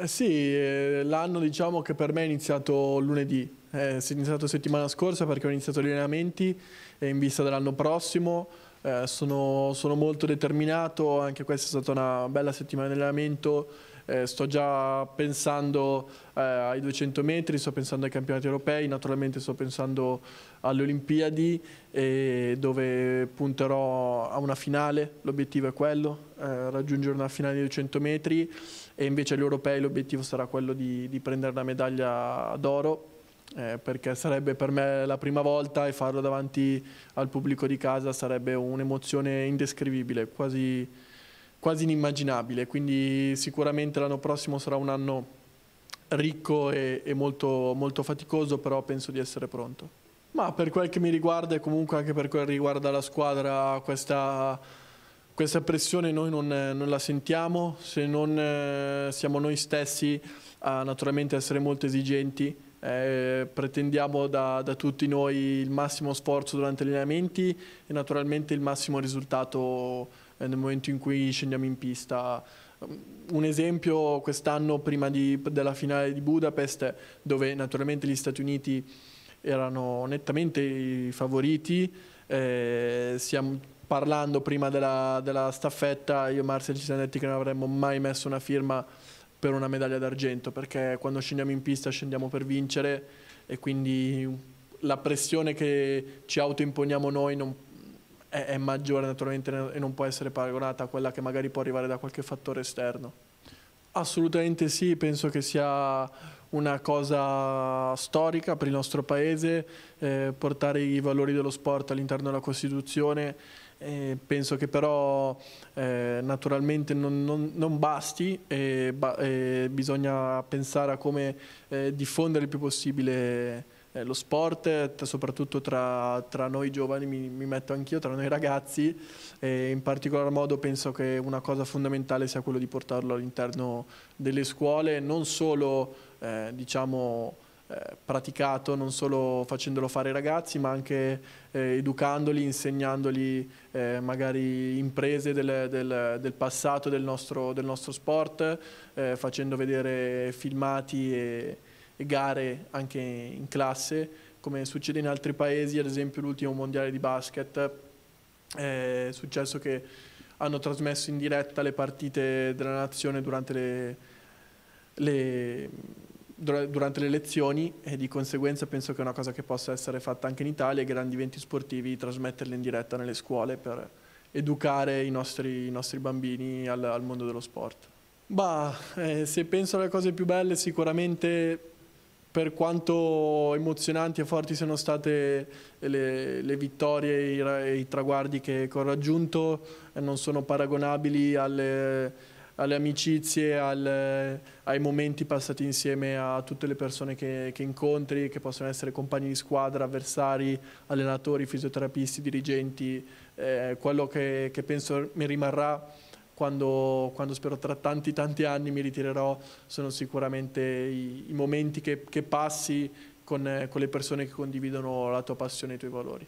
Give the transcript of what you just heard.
Eh, sì, eh, l'anno diciamo che per me è iniziato lunedì, eh, è iniziato settimana scorsa perché ho iniziato gli allenamenti in vista dell'anno prossimo eh, sono, sono, molto determinato, anche questa è stata una bella settimana di allenamento, eh, sto già pensando eh, ai 200 metri, sto pensando ai campionati europei, naturalmente sto pensando alle Olimpiadi dove punterò a una finale, l'obiettivo è quello, eh, raggiungere una finale di 200 metri e invece agli europei l'obiettivo sarà quello di, di prendere la medaglia d'oro eh, perché sarebbe per me la prima volta e farlo davanti al pubblico di casa sarebbe un'emozione indescrivibile, quasi, quasi inimmaginabile. Quindi sicuramente l'anno prossimo sarà un anno ricco e, e molto, molto faticoso, però penso di essere pronto. Ma per quel che mi riguarda e comunque anche per quel che riguarda la squadra, questa, questa pressione noi non, non, la sentiamo, se non eh, siamo noi stessi a naturalmente essere molto esigenti eh, pretendiamo da, da, tutti noi il massimo sforzo durante gli allenamenti e naturalmente il massimo risultato eh, nel momento in cui scendiamo in pista. Mm, un esempio quest'anno prima di, della finale di Budapest dove naturalmente gli Stati Uniti erano nettamente i favoriti, eh, siamo, parlando prima della, della staffetta io e Marcel ci siamo detti che non avremmo mai messo una firma per una medaglia d'argento, perché quando scendiamo in pista scendiamo per vincere e quindi la pressione che ci autoimponiamo noi non, è, è, maggiore naturalmente e non può essere paragonata a quella che magari può arrivare da qualche fattore esterno. Assolutamente sì, penso che sia una cosa storica per il nostro Paese eh, portare i valori dello sport all'interno della Costituzione eh, penso che però eh, naturalmente non, non, non basti e, ba e, bisogna pensare a come eh, diffondere il più possibile eh, lo sport, soprattutto tra, tra, noi giovani, mi, mi metto anch'io, tra noi ragazzi, e in particolar modo penso che una cosa fondamentale sia quello di portarlo all'interno delle scuole, non solo eh, diciamo eh, praticato non solo facendolo fare ai ragazzi ma anche eh, educandoli, insegnandoli eh, magari imprese del, del, del passato del nostro, del nostro sport, eh, facendo vedere filmati e, e, gare anche in classe come succede in altri paesi, ad esempio l'ultimo mondiale di basket è successo che hanno trasmesso in diretta le partite della nazione durante le, le durante le lezioni e di conseguenza penso che è una cosa che possa essere fatta anche in Italia, grandi eventi sportivi, trasmetterli in diretta nelle scuole per educare i nostri, i nostri bambini al, al, mondo dello sport. Bah, eh, se penso alle cose più belle sicuramente per quanto emozionanti e forti siano state le, le vittorie e i, i, traguardi che ho raggiunto eh, non sono paragonabili alle alle amicizie, al, eh, ai momenti passati insieme a tutte le persone che, che, incontri, che possono essere compagni di squadra, avversari, allenatori, fisioterapisti, dirigenti, eh, quello che, che penso mi rimarrà quando, quando, spero tra tanti tanti anni mi ritirerò sono sicuramente i, i momenti che, che passi con, eh, con le persone che condividono la tua passione e i tuoi valori.